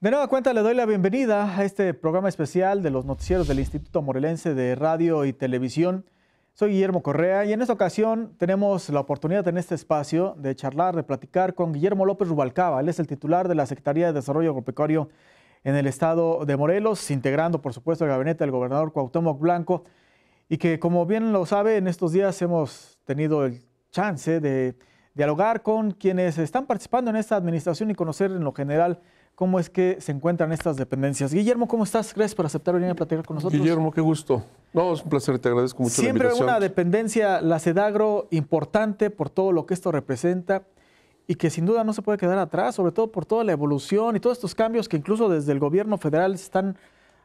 De nueva cuenta le doy la bienvenida a este programa especial de los noticieros del Instituto Morelense de Radio y Televisión. Soy Guillermo Correa y en esta ocasión tenemos la oportunidad en este espacio de charlar, de platicar con Guillermo López Rubalcaba. Él es el titular de la Secretaría de Desarrollo Agropecuario en el estado de Morelos, integrando por supuesto el gabinete del gobernador Cuauhtémoc Blanco y que como bien lo sabe, en estos días hemos tenido el chance de dialogar con quienes están participando en esta administración y conocer en lo general cómo es que se encuentran estas dependencias. Guillermo, ¿cómo estás? Gracias por aceptar venir a platicar con nosotros. Guillermo, qué gusto. No, es un placer, te agradezco mucho. Siempre la una dependencia, la Sedagro, importante por todo lo que esto representa y que sin duda no se puede quedar atrás, sobre todo por toda la evolución y todos estos cambios que incluso desde el gobierno federal se están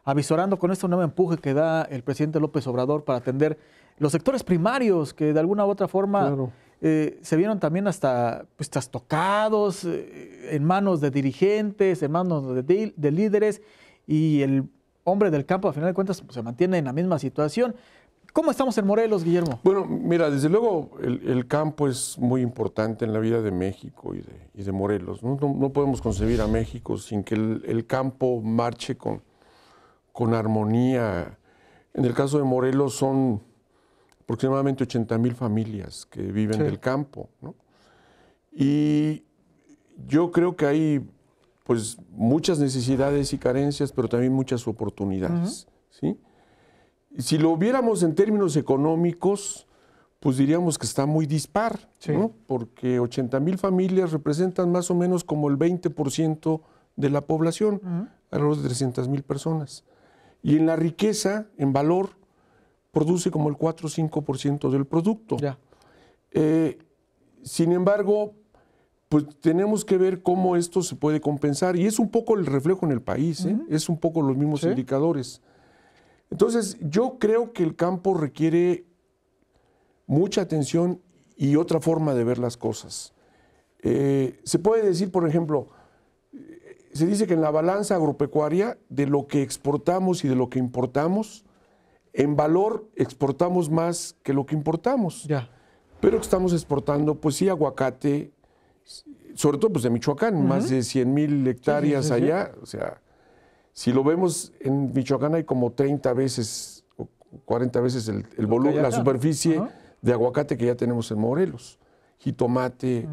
avisorando con este nuevo empuje que da el presidente López Obrador para atender los sectores primarios que de alguna u otra forma... Claro eh, se vieron también hasta pues, trastocados eh, en manos de dirigentes, en manos de, líderes, y el hombre del campo, a final de cuentas, se mantiene en la misma situación. ¿Cómo estamos en Morelos, Guillermo? Bueno, mira, desde luego el, campo es muy importante en la vida de México y de, Morelos. ¿no? podemos concebir a México sin que el, el campo marche con, con armonía. En el caso de Morelos son aproximadamente 80 mil familias que viven del campo. Y yo creo que hay pues muchas necesidades y carencias, pero también muchas oportunidades. ¿sí? Si lo viéramos en términos económicos, pues diríamos que está muy dispar, porque 80 mil familias representan más o menos como el 20% de la población, a los alrededor de 300 mil personas. Y en la riqueza, en valor, produce como el 4 o 5% del producto. Eh, sin embargo, pues tenemos que ver cómo esto se puede compensar y es un poco el reflejo en el país, ¿eh? es un poco los mismos indicadores. Entonces, yo creo que el campo requiere mucha atención y otra forma de ver las cosas. Eh, se puede decir, por ejemplo, se dice que en la balanza agropecuaria de lo que exportamos y de lo que importamos, en valor exportamos más que lo que importamos. Ya. Pero estamos exportando, pues sí, aguacate, sobre todo pues de Michoacán, más de 100 mil hectáreas allá. O sea, si lo vemos en Michoacán hay como 30 veces o 40 veces el, volumen, la superficie de aguacate que ya tenemos en Morelos. Jitomate,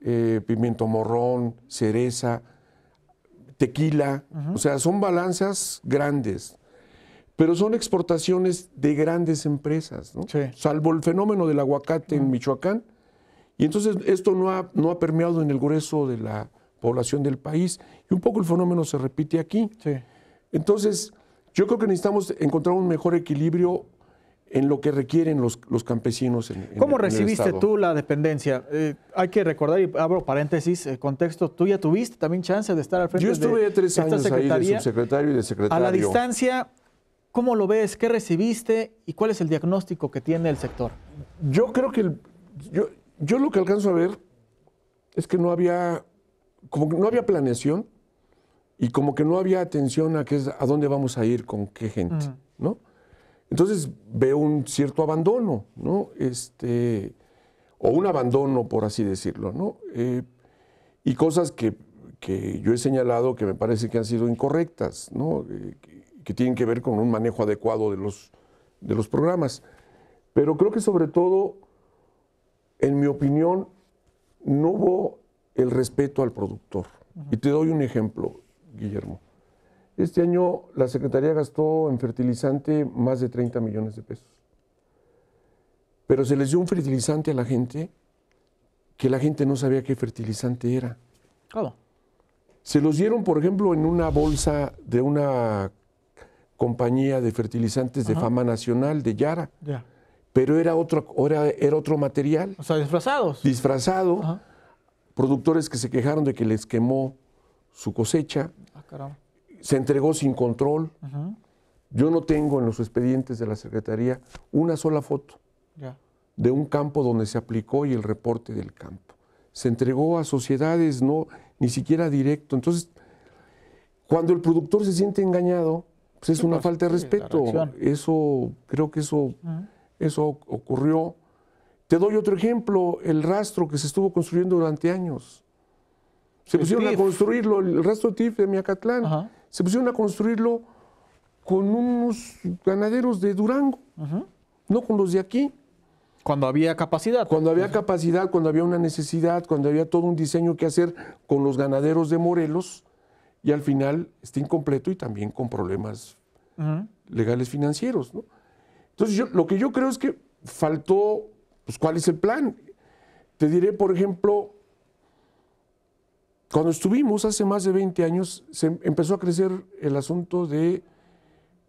eh, pimiento morrón, cereza, tequila. O sea, son balanzas grandes pero son exportaciones de grandes empresas, ¿no? sí. salvo el fenómeno del aguacate en Michoacán. Y entonces esto no ha, no ha permeado en el grueso de la población del país. Y un poco el fenómeno se repite aquí. Sí. Entonces, yo creo que necesitamos encontrar un mejor equilibrio en lo que requieren los, los campesinos. En, en ¿Cómo recibiste tú la dependencia? Eh, hay que recordar, y abro paréntesis, eh, contexto, tú ya tuviste también chance de estar al frente de Yo estuve tres años ahí de subsecretario y de secretario. A la distancia, ¿Cómo lo ves? ¿Qué recibiste? ¿Y cuál es el diagnóstico que tiene el sector? Yo creo que yo, lo que alcanzo a ver es que no había, como que no había planeación y como que no había atención a, qué a dónde vamos a ir, con qué gente, mm. ¿no? Entonces veo un cierto abandono, ¿no? Este, o un abandono, por así decirlo, ¿no? Eh, y cosas que, yo he señalado que me parece que han sido incorrectas, ¿no? Eh, que tienen que ver con un manejo adecuado de los, de los programas. Pero creo que sobre todo, en mi opinión, no hubo el respeto al productor. Y te doy un ejemplo, Guillermo. Este año la Secretaría gastó en fertilizante más de 30 millones de pesos. Pero se les dio un fertilizante a la gente que la gente no sabía qué fertilizante era. ¿Cómo? Se los dieron, por ejemplo, en una bolsa de una compañía de fertilizantes de fama nacional, de Yara. Pero era otro, era, otro material. O sea, disfrazados. Disfrazado. Productores que se quejaron de que les quemó su cosecha. Ah, se entregó sin control. Yo no tengo en los expedientes de la Secretaría una sola foto de un campo donde se aplicó y el reporte del campo. Se entregó a sociedades, no, ni siquiera directo. Entonces, cuando el productor se siente engañado, pues es una pues, falta de respeto. Eso, creo que eso, eso ocurrió. Te doy otro ejemplo, el rastro que se estuvo construyendo durante años. Se pusieron a construirlo, el rastro TIF de Miacatlán, se pusieron a construirlo con unos ganaderos de Durango, no con los de aquí. Cuando había capacidad. Cuando había capacidad, cuando había una necesidad, cuando había todo un diseño que hacer con los ganaderos de Morelos, y al final está incompleto y también con problemas legales financieros. Entonces, lo que yo creo es que faltó, pues, ¿cuál es el plan? Te diré, por ejemplo, cuando estuvimos hace más de 20 años, se empezó a crecer el asunto de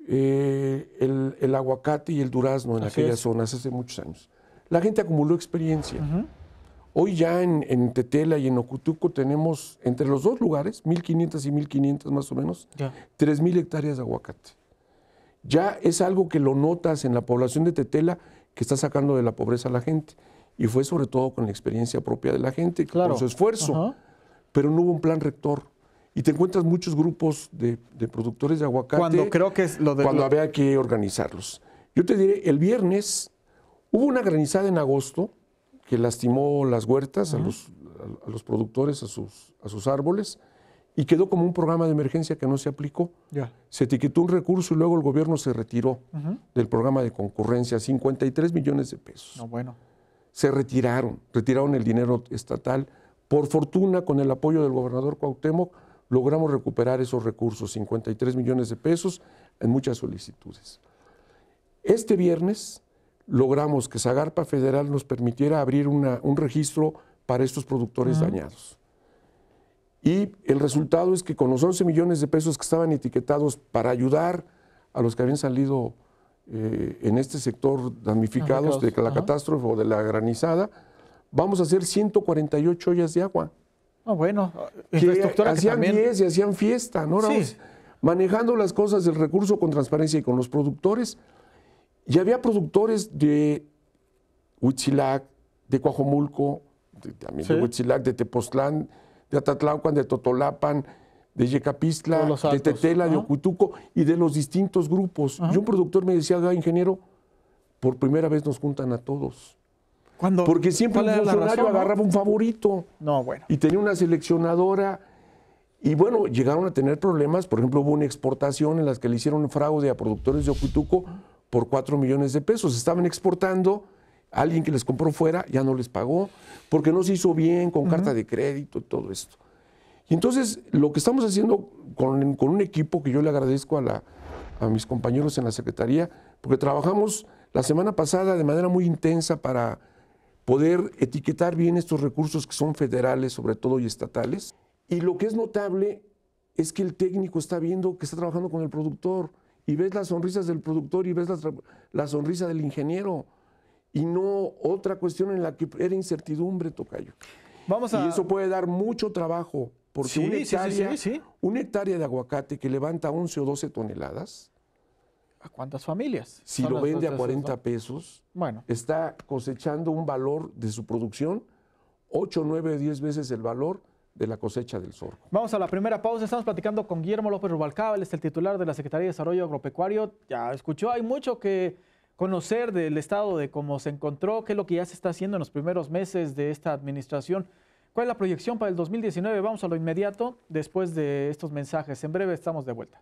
eh, el, aguacate y el durazno en aquellas zonas hace muchos años. La gente acumuló experiencia. Hoy ya en, Tetela y en Ocutuco tenemos entre los dos lugares, 1.500 y 1.500 más o menos, 3.000 hectáreas de aguacate. Ya es algo que lo notas en la población de Tetela que está sacando de la pobreza a la gente. Y fue sobre todo con la experiencia propia de la gente, con su esfuerzo. Pero no hubo un plan rector. Y te encuentras muchos grupos de, productores de aguacate. Cuando creo que es lo de... Cuando había que organizarlos. Yo te diré, el viernes hubo una granizada en agosto que lastimó las huertas, a, los, los, productores, a sus, a sus árboles, y quedó como un programa de emergencia que no se aplicó. Se etiquetó un recurso y luego el gobierno se retiró del programa de concurrencia, 53 millones de pesos. No, bueno. Se retiraron, retiraron el dinero estatal. Por fortuna, con el apoyo del gobernador Cuauhtémoc, logramos recuperar esos recursos, 53 millones de pesos, en muchas solicitudes. Este viernes logramos que Zagarpa Federal nos permitiera abrir un registro para estos productores dañados. Y el resultado es que con los 11 millones de pesos que estaban etiquetados para ayudar a los que habían salido eh, en este sector damnificados de la catástrofe o de la granizada, vamos a hacer 148 ollas de agua. Ah, bueno, hacían 10 y hacían fiesta, ¿no? manejando las cosas del recurso con transparencia y con los productores, y había productores de Huitzilac, de Coajomulco, de, también de Huitzilac, de Tepoztlán, de Atatlaucan, de Totolapan, de Yecapistla, de, Tetela, de Ocuituco y de los distintos grupos. Y un productor me decía, ingeniero, por primera vez nos juntan a todos. Cuando, Porque siempre un funcionario agarraba un favorito. No, bueno. Y tenía una seleccionadora. Y bueno, llegaron a tener problemas. Por ejemplo, hubo una exportación en las que le hicieron fraude a productores de Ocuituco por 4 millones de pesos. Estaban exportando, alguien que les compró fuera ya no les pagó, porque no se hizo bien con carta de crédito, y todo esto. Y entonces lo que estamos haciendo con, un equipo que yo le agradezco a, a mis compañeros en la Secretaría, porque trabajamos la semana pasada de manera muy intensa para poder etiquetar bien estos recursos que son federales sobre todo y estatales. Y lo que es notable es que el técnico está viendo que está trabajando con el productor y ves las sonrisas del productor y ves la la sonrisa del ingeniero y no otra cuestión en la que era incertidumbre, Tocayo. Vamos a... Y eso puede dar mucho trabajo, porque una, hectárea, una, hectárea, de aguacate que levanta 11 o 12 toneladas... ¿A cuántas familias? Si lo vende a 40 pesos, bueno. está cosechando un valor de su producción 8, 9, 10 veces el valor de la cosecha del sorgo. Vamos a la primera pausa. Estamos platicando con Guillermo López Rubalcaba, es el titular de la Secretaría de Desarrollo Agropecuario. Ya escuchó, hay mucho que conocer del estado de cómo se encontró, qué es lo que ya se está haciendo en los primeros meses de esta administración. ¿Cuál es la proyección para el 2019? Vamos a lo inmediato después de estos mensajes. En breve estamos de vuelta.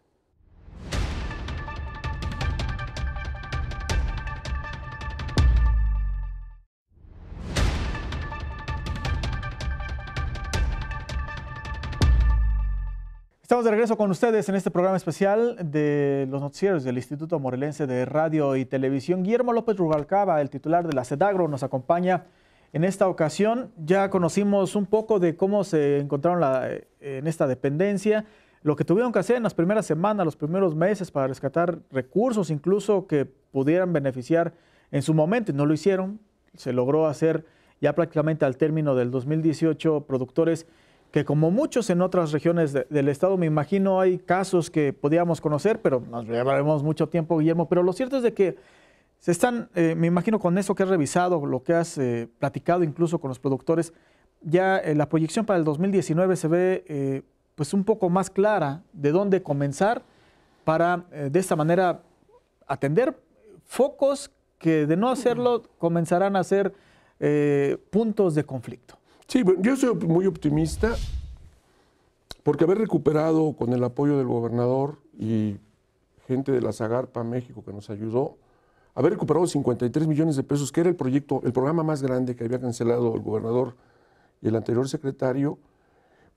Estamos de regreso con ustedes en este programa especial de los noticieros del Instituto Morelense de Radio y Televisión. Guillermo López Rubalcaba, el titular de la CEDAGRO, nos acompaña en esta ocasión. Ya conocimos un poco de cómo se encontraron eh, en esta dependencia, lo que tuvieron que hacer en las primeras semanas, los primeros meses para rescatar recursos incluso que pudieran beneficiar en su momento. No lo hicieron, se logró hacer ya prácticamente al término del 2018 productores que como muchos en otras regiones del estado, me imagino hay casos que podíamos conocer, pero nos llevaremos mucho tiempo, Guillermo. Pero lo cierto es de que se están, eh, me imagino con eso que has revisado, lo que has eh, platicado incluso con los productores, ya eh, la proyección para el 2019 se ve pues un poco más clara de dónde comenzar para de esta manera atender focos que de no hacerlo comenzarán a ser puntos de conflicto. Sí, yo soy muy optimista porque haber recuperado con el apoyo del gobernador y gente de la Zagarpa México que nos ayudó, haber recuperado 53 millones de pesos, que era el proyecto, el programa más grande que había cancelado el gobernador y el anterior secretario,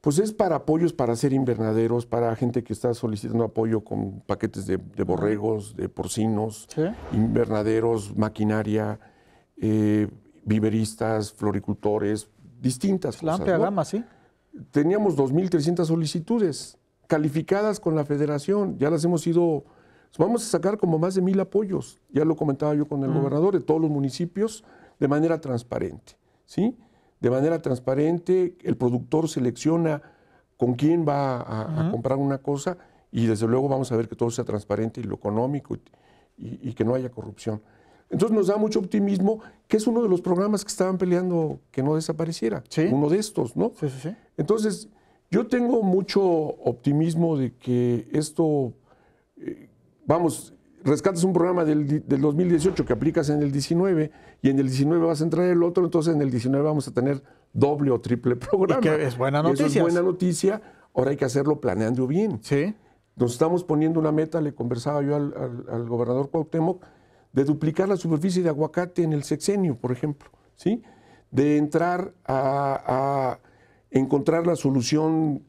pues es para apoyos para hacer invernaderos, para gente que está solicitando apoyo con paquetes de, borregos, de porcinos, invernaderos, maquinaria, eh, viveristas, floricultores, distintas. La cosas, gama, sí. Teníamos 2.300 solicitudes calificadas con la federación, ya las hemos ido... Vamos a sacar como más de mil apoyos, ya lo comentaba yo con el mm. gobernador, de todos los municipios, de manera transparente, ¿sí? De manera transparente, el productor selecciona con quién va a, comprar una cosa y desde luego vamos a ver que todo sea transparente y lo económico y que no haya corrupción. Entonces nos da mucho optimismo, que es uno de los programas que estaban peleando que no desapareciera, ¿Sí? uno de estos, ¿no? Sí, sí, sí. Entonces, yo tengo mucho optimismo de que esto, eh, vamos, rescatas un programa del, 2018 que aplicas en el 19 y en el 19 vas a entrar el otro, entonces en el 19 vamos a tener doble o triple programa. Y que es buena noticia. es buena noticia, ahora hay que hacerlo planeando bien. Sí. Nos estamos poniendo una meta, le conversaba yo al, al, al gobernador Cuauhtémoc, de duplicar la superficie de aguacate en el sexenio, por ejemplo, ¿sí? de entrar a, encontrar la solución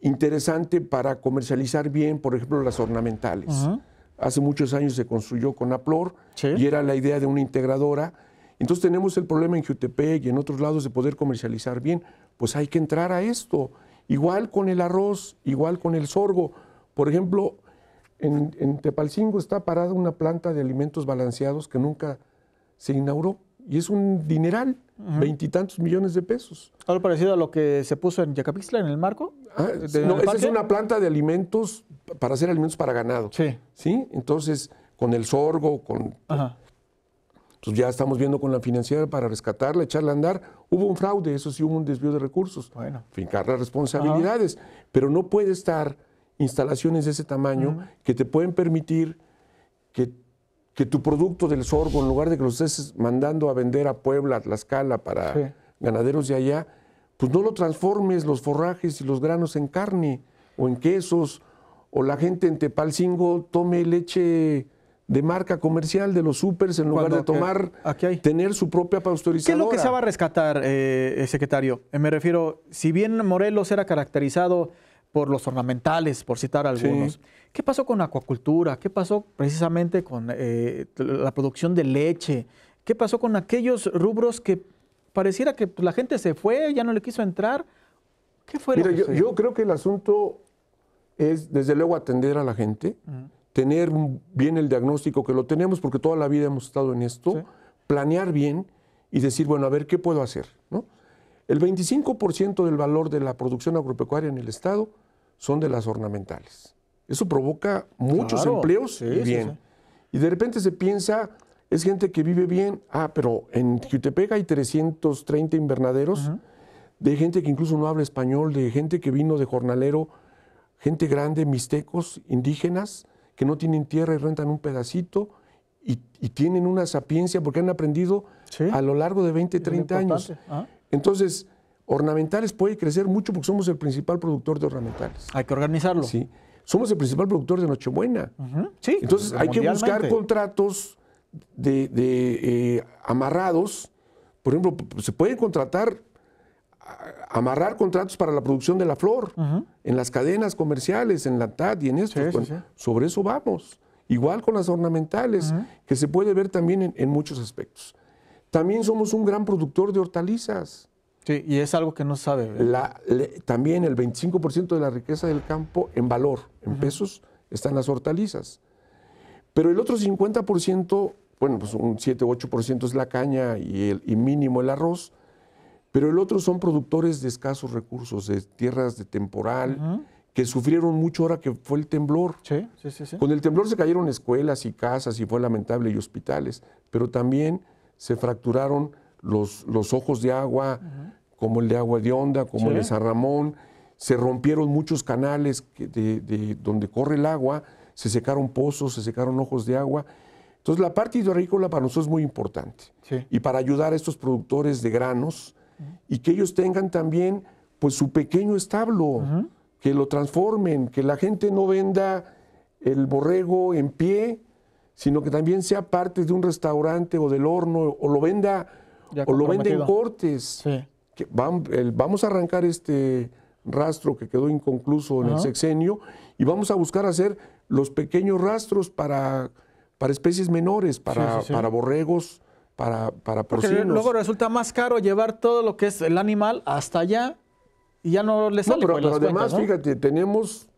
interesante para comercializar bien, por ejemplo, las ornamentales. Hace muchos años se construyó con Aplor y era la idea de una integradora. Entonces tenemos el problema en Jutepec y en otros lados de poder comercializar bien. Pues hay que entrar a esto. Igual con el arroz, igual con el sorgo. Por ejemplo, en, Tepalcingo está parada una planta de alimentos balanceados que nunca se inauguró y es un dineral, veintitantos millones de pesos. Algo parecido a lo que se puso en Yacapixla, en el marco. Ah, esa es una planta de alimentos para hacer alimentos para ganado. Sí. ¿Sí? Entonces, con el sorgo, con. Ajá. Pues ya estamos viendo con la financiera para rescatarla, echarla a andar. Hubo un fraude, eso sí, hubo un desvío de recursos. Bueno. Fincar las responsabilidades. Pero no puede estar instalaciones de ese tamaño que te pueden permitir que, tu producto del sorgo, en lugar de que lo estés mandando a vender a Puebla, a Tlaxcala, para ganaderos de allá, pues no lo transformes los forrajes y los granos en carne o en quesos, o la gente en Tepalcingo tome leche de marca comercial de los supers en lugar de tomar, tener su propia pasteurizadora. ¿Qué es lo que se va a rescatar, eh, eh, secretario? Eh, me refiero, si bien Morelos era caracterizado por los ornamentales, por citar algunos. ¿Qué pasó con la acuacultura? ¿Qué pasó precisamente con eh, la producción de leche? ¿Qué pasó con aquellos rubros que pareciera que la gente se fue, ya no le quiso entrar? ¿Qué fue Mira, yo, yo, creo que el asunto es, desde luego, atender a la gente, tener bien el diagnóstico que lo tenemos, porque toda la vida hemos estado en esto, planear bien y decir, bueno, a ver, ¿qué puedo hacer? ¿No? El 25% del valor de la producción agropecuaria en el Estado son de las ornamentales. Eso provoca muchos empleos y bien. Y de repente se piensa, es gente que vive bien, ah, pero en Jutepec hay 330 invernaderos de gente que incluso no habla español, de gente que vino de jornalero, gente grande, mixtecos, indígenas, que no tienen tierra y rentan un pedacito y, tienen una sapiencia porque han aprendido a lo largo de 20, 30 años. Entonces, ornamentales puede crecer mucho porque somos el principal productor de ornamentales. Hay que organizarlo. Sí. Somos el principal productor de Nochebuena. Sí. Entonces, hay que buscar contratos de, eh, amarrados. Por ejemplo, se pueden contratar, amarrar contratos para la producción de la flor en las cadenas comerciales, en la TAD y en esto. Sobre eso vamos. Igual con las ornamentales, que se puede ver también en muchos aspectos. También somos un gran productor de hortalizas. Sí, y es algo que no sabe. ¿eh? La, también el 25% de la riqueza del campo en valor, en pesos, están las hortalizas. Pero el otro 50%, bueno, pues un 7 o 8% es la caña y, el, y mínimo el arroz, pero el otro son productores de escasos recursos, de tierras de temporal, que sufrieron mucho ahora que fue el temblor. sí, sí, sí. Con el temblor se cayeron escuelas y casas y fue lamentable y hospitales, pero también se fracturaron los, los ojos de agua, como el de agua de onda, como el de San Ramón, se rompieron muchos canales de, de, donde corre el agua, se secaron pozos, se secaron ojos de agua. Entonces la parte hidroagrícola para nosotros es muy importante. Y para ayudar a estos productores de granos y que ellos tengan también pues su pequeño establo, que lo transformen, que la gente no venda el borrego en pie, sino que también sea parte de un restaurante o del horno o lo venda o lo venden cortes. vamos a arrancar este rastro que quedó inconcluso en el sexenio y vamos a buscar hacer los pequeños rastros para, para especies menores, para, para borregos, para, para porcinos. luego resulta más caro llevar todo lo que es el animal hasta allá y ya no le sale. pero, pues, además, fíjate, tenemos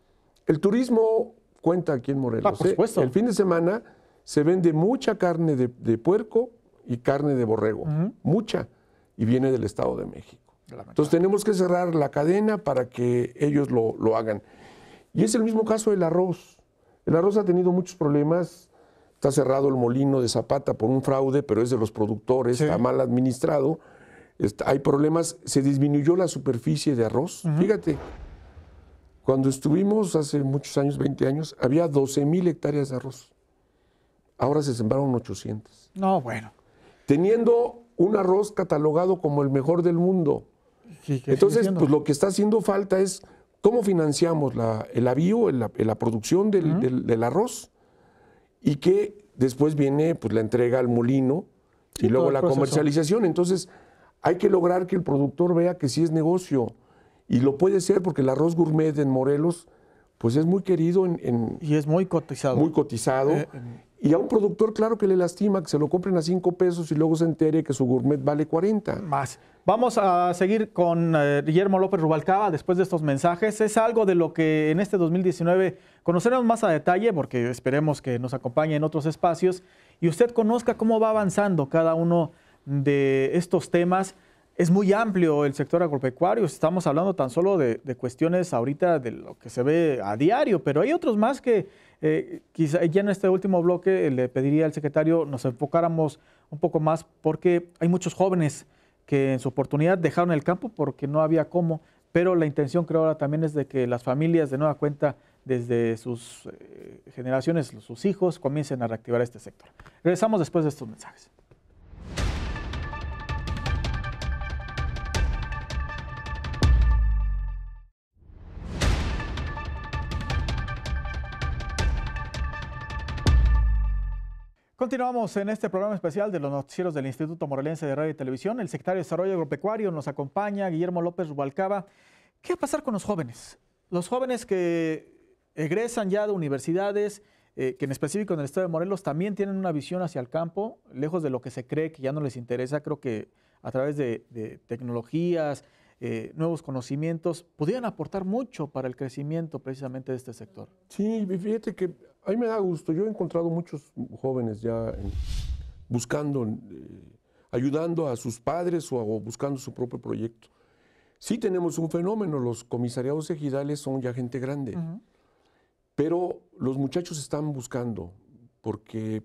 el turismo cuenta aquí en Morelos. Ah, por ¿eh? supuesto. El fin de semana se vende mucha carne de, puerco y carne de borrego, mucha, y viene del Estado de México. Entonces tenemos que cerrar la cadena para que ellos lo, hagan. Y es el mismo caso del arroz. El arroz ha tenido muchos problemas, está cerrado el molino de Zapata por un fraude, pero es de los productores, está mal administrado, hay problemas, se disminuyó la superficie de arroz. Fíjate, cuando estuvimos hace muchos años, 20 años, había 12 mil hectáreas de arroz ahora se sembraron 800. No, bueno. Teniendo un arroz catalogado como el mejor del mundo. Entonces, pues lo que está haciendo falta es cómo financiamos el avío, la, la producción del, arroz y que después viene pues, la entrega al molino y, luego la comercialización. Entonces, hay que lograr que el productor vea que sí es negocio y lo puede ser porque el arroz gourmet en Morelos pues es muy querido en, y es muy cotizado. Muy cotizado. Eh, y a un productor, claro que le lastima que se lo compren a 5 pesos y luego se entere que su gourmet vale 40. Más. Vamos a seguir con eh, Guillermo López Rubalcaba después de estos mensajes. Es algo de lo que en este 2019 conoceremos más a detalle, porque esperemos que nos acompañe en otros espacios y usted conozca cómo va avanzando cada uno de estos temas es muy amplio el sector agropecuario. Estamos hablando tan solo de, cuestiones ahorita de lo que se ve a diario, pero hay otros más que eh, quizá ya en este último bloque eh, le pediría al secretario nos enfocáramos un poco más porque hay muchos jóvenes que en su oportunidad dejaron el campo porque no había cómo, pero la intención creo ahora también es de que las familias de nueva cuenta desde sus eh, generaciones, sus hijos, comiencen a reactivar este sector. Regresamos después de estos mensajes. Continuamos en este programa especial de los noticieros del Instituto Morelense de Radio y Televisión. El secretario de Desarrollo Agropecuario nos acompaña, Guillermo López Rubalcaba. ¿Qué va a pasar con los jóvenes? Los jóvenes que egresan ya de universidades, eh, que en específico en el estado de Morelos también tienen una visión hacia el campo, lejos de lo que se cree que ya no les interesa, creo que a través de, tecnologías, eh, nuevos conocimientos, podrían aportar mucho para el crecimiento precisamente de este sector. Sí, fíjate que a mí me da gusto. Yo he encontrado muchos jóvenes ya buscando, eh, ayudando a sus padres o, buscando su propio proyecto. Sí tenemos un fenómeno, los comisariados ejidales son ya gente grande, pero los muchachos están buscando, porque,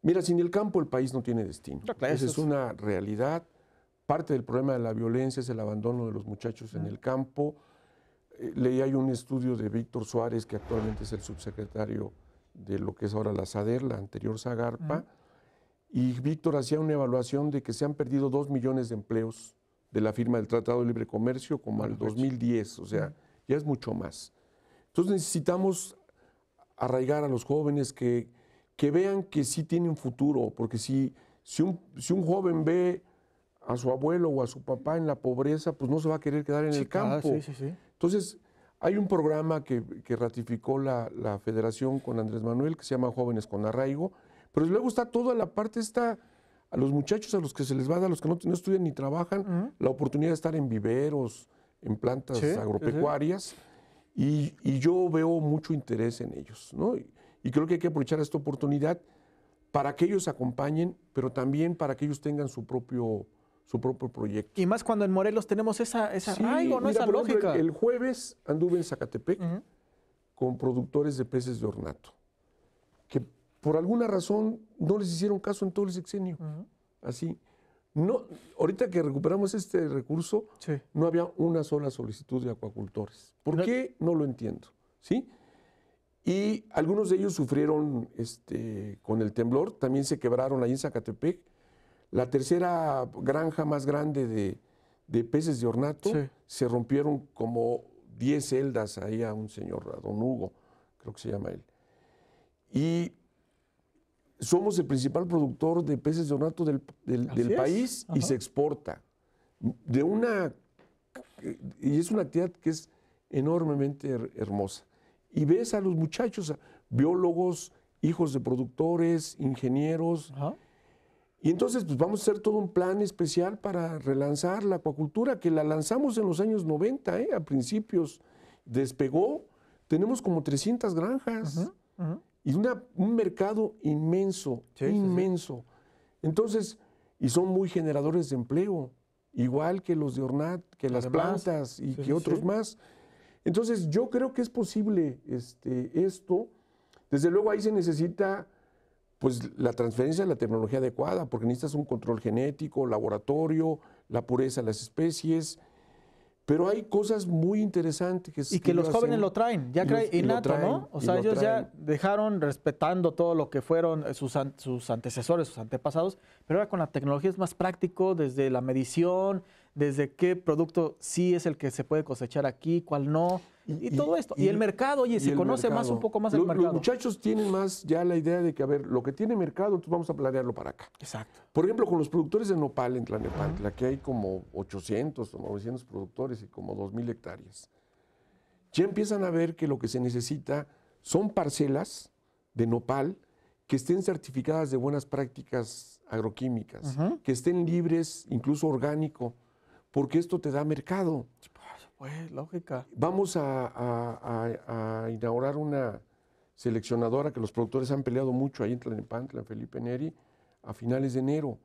mira, sin el campo el país no tiene destino. Esa es una realidad. Parte del problema de la violencia es el abandono de los muchachos en el campo, leí hay un estudio de Víctor Suárez, que actualmente es el subsecretario de lo que es ahora la SADER, la anterior SAGARPA, y Víctor hacía una evaluación de que se han perdido dos millones de empleos de la firma del Tratado de Libre Comercio como al 2010, o sea, ya es mucho más. Entonces necesitamos arraigar a los jóvenes que, que vean que sí tienen futuro, porque si, si, un, si un joven ve a su abuelo o a su papá en la pobreza, pues no se va a querer quedar en el campo. Sí, sí, sí, entonces, hay un programa que, ratificó la, federación con Andrés Manuel que se llama Jóvenes con Arraigo, pero luego está toda la parte, está a los muchachos a los que se les va a dar, los que no, estudian ni trabajan, la oportunidad de estar en viveros, en plantas agropecuarias, y, yo veo mucho interés en ellos, ¿no? Y, y creo que hay que aprovechar esta oportunidad para que ellos acompañen, pero también para que ellos tengan su propio su propio proyecto. Y más cuando en Morelos tenemos esa, esa ¿no? esa lógica. el, jueves anduve en Zacatepec con productores de peces de ornato, que por alguna razón no les hicieron caso en todo el sexenio. Así. No, ahorita que recuperamos este recurso, no había una sola solicitud de acuacultores. ¿Por qué? No lo entiendo. ¿Sí? Y algunos de ellos sufrieron este, con el temblor, también se quebraron ahí en Zacatepec la tercera granja más grande de, peces de ornato se rompieron como 10 celdas ahí a un señor, a don Hugo, creo que se llama él. Y somos el principal productor de peces de ornato del, país y se exporta. De una, y es una actividad que es enormemente hermosa. Y ves a los muchachos, biólogos, hijos de productores, ingenieros. Y entonces, pues vamos a hacer todo un plan especial para relanzar la acuacultura, que la lanzamos en los años 90, ¿eh? a principios, despegó. Tenemos como 300 granjas y un mercado inmenso, inmenso. Entonces, y son muy generadores de empleo, igual que los de Ornat, que las plantas y que otros más. Entonces, yo creo que es posible este, esto. Desde luego ahí se necesita pues la transferencia de la tecnología adecuada, porque necesitas un control genético, laboratorio, la pureza de las especies. Pero hay cosas muy interesantes que Y que los jóvenes lo traen, ya creen innato, ¿no? O sea, ellos ya dejaron respetando todo lo que fueron eh, sus, sus antecesores, sus antepasados, pero ahora con la tecnología es más práctico, desde la medición, desde qué producto sí es el que se puede cosechar aquí, cuál no. Y, todo esto. Y, el mercado, oye, se conoce más un poco más el mercado. Los muchachos tienen más ya la idea de que, a ver, lo que tiene mercado, entonces vamos a planearlo para acá. Exacto. Por ejemplo, con los productores de nopal en Tlanepantla, que hay como 800 o 900 productores y como 2.000 hectáreas, ya empiezan a ver que lo que se necesita son parcelas de nopal que estén certificadas de buenas prácticas agroquímicas, que estén libres, incluso orgánico, porque esto te da mercado. Pues, lógica. Vamos a, inaugurar una seleccionadora que los productores han peleado mucho ahí en Tlalnepantla, Felipe Neri, a finales de enero.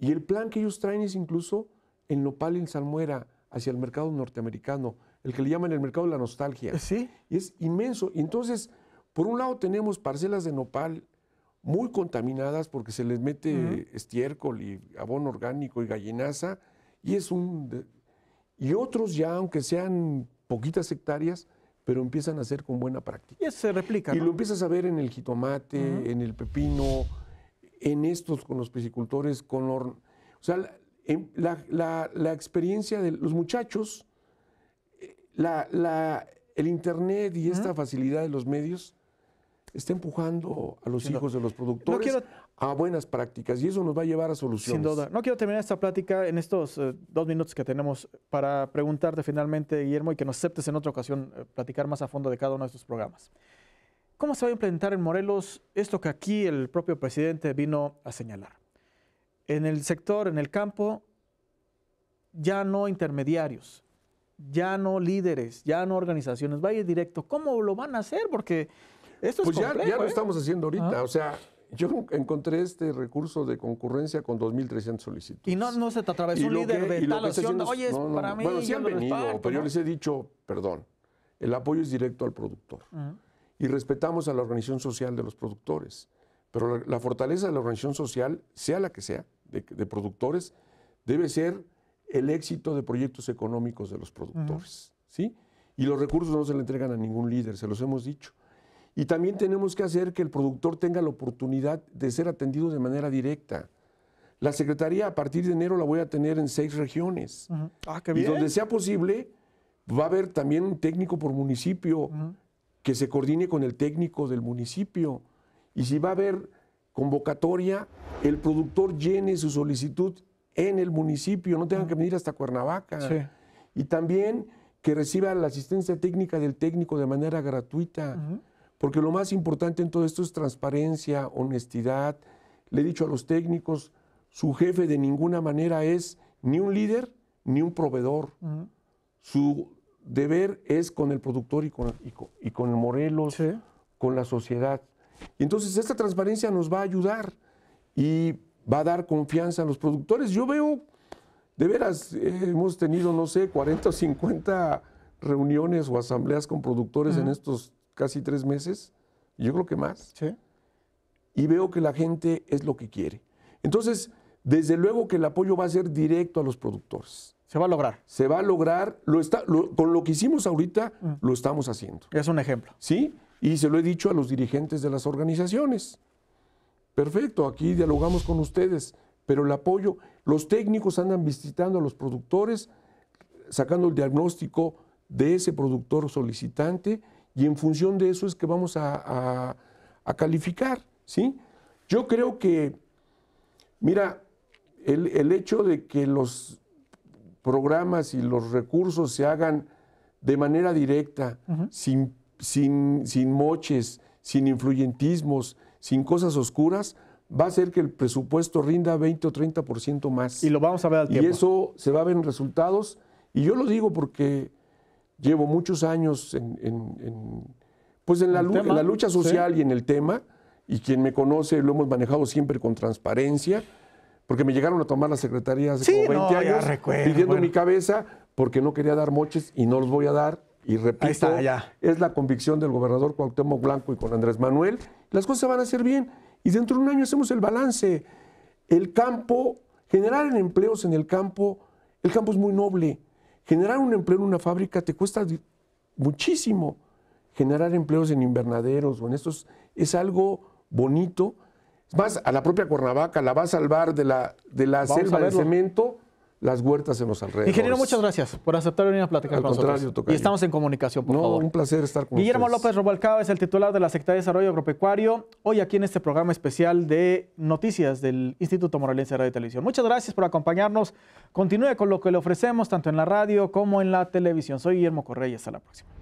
Y el plan que ellos traen es incluso el nopal y el salmuera hacia el mercado norteamericano, el que le llaman el mercado de la nostalgia. Eh, sí. Y es inmenso. entonces, por un lado tenemos parcelas de nopal muy contaminadas porque se les mete estiércol y abono orgánico y gallinaza, y es un y otros ya, aunque sean poquitas hectáreas, pero empiezan a hacer con buena práctica. Y eso se replica. Y lo empiezas a ver en el jitomate, en el pepino, en estos con los piscicultores, con... o sea, em, la, la, experiencia de los muchachos, la, la el Internet y esta facilidad de los medios está empujando a los hijos de los productores a buenas prácticas y eso nos va a llevar a soluciones. Sin duda. No quiero terminar esta plática en estos eh, dos minutos que tenemos para preguntarte finalmente, Guillermo, y que nos aceptes en otra ocasión eh, platicar más a fondo de cada uno de estos programas. ¿Cómo se va a implementar en Morelos esto que aquí el propio presidente vino a señalar? En el sector, en el campo, ya no intermediarios, ya no líderes, ya no organizaciones, va directo. ¿Cómo lo van a hacer? Porque esto es complejo, pues ya, ya lo ¿eh? estamos haciendo ahorita. O sea, yo encontré este recurso de concurrencia con 2.300 solicitudes. Y no, se te atravesó un líder de tal Oye, para mí. Bueno, sí han venido, pero yo les he dicho, perdón, el apoyo es directo al productor. Y respetamos a la organización social de los productores. Pero la, fortaleza de la organización social, sea la que sea, de, productores, debe ser el éxito de proyectos económicos de los productores. ¿sí? Y los recursos no se le entregan a ningún líder, se los hemos dicho. Y también tenemos que hacer que el productor tenga la oportunidad de ser atendido de manera directa. La secretaría a partir de enero la voy a tener en seis regiones. Ah, y donde sea posible, va a haber también un técnico por municipio que se coordine con el técnico del municipio. Y si va a haber convocatoria, el productor llene su solicitud en el municipio, no tenga que venir hasta Cuernavaca. Y también que reciba la asistencia técnica del técnico de manera gratuita porque lo más importante en todo esto es transparencia, honestidad. Le he dicho a los técnicos, su jefe de ninguna manera es ni un líder ni un proveedor. Su deber es con el productor y con, y con, el Morelos, con la sociedad. Y entonces esta transparencia nos va a ayudar y va a dar confianza a los productores. Yo veo, de veras, hemos tenido, no sé, 40 o 50 reuniones o asambleas con productores en estos casi tres meses, yo creo que más. Y veo que la gente es lo que quiere. Entonces, desde luego que el apoyo va a ser directo a los productores. Se va a lograr. Se va a lograr. Lo está, con lo que hicimos ahorita, mm. lo estamos haciendo. Es un ejemplo. Sí, y se lo he dicho a los dirigentes de las organizaciones. Perfecto, aquí dialogamos con ustedes, pero el apoyo, los técnicos andan visitando a los productores, sacando el diagnóstico de ese productor solicitante y en función de eso es que vamos a, calificar, ¿sí? Yo creo que, mira, el, hecho de que los programas y los recursos se hagan de manera directa, sin, sin, sin moches, sin influyentismos, sin cosas oscuras, va a hacer que el presupuesto rinda 20 o 30% más. Y lo vamos a ver al tiempo. Y eso se va a ver en resultados. Y yo lo digo porque llevo muchos años en, pues en la, lucha, social y en el tema, y quien me conoce lo hemos manejado siempre con transparencia, porque me llegaron a tomar las secretaría hace como 20 años pidiendo mi cabeza porque no quería dar moches y no los voy a dar. Y repito, es la convicción del gobernador Cuauhtémoc Blanco y con Andrés Manuel. Las cosas van a ser bien y dentro de un año hacemos el balance. El campo, generar empleos en el campo, el campo es muy noble. Generar un empleo en una fábrica te cuesta muchísimo. Generar empleos en invernaderos o en estos es algo bonito. más, a la propia Cuernavaca, la va a salvar de la, de la selva de cemento las huertas en los alrededores. Ingeniero, muchas gracias por aceptar venir a platicar con nosotros. Y estamos en comunicación, por favor. un placer estar con Guillermo López Robalcaba es el titular de la Secretaría de Desarrollo Agropecuario, hoy aquí en este programa especial de noticias del Instituto Moralense de Radio y Televisión. Muchas gracias por acompañarnos. Continúe con lo que le ofrecemos tanto en la radio como en la televisión. Soy Guillermo Correa y hasta la próxima.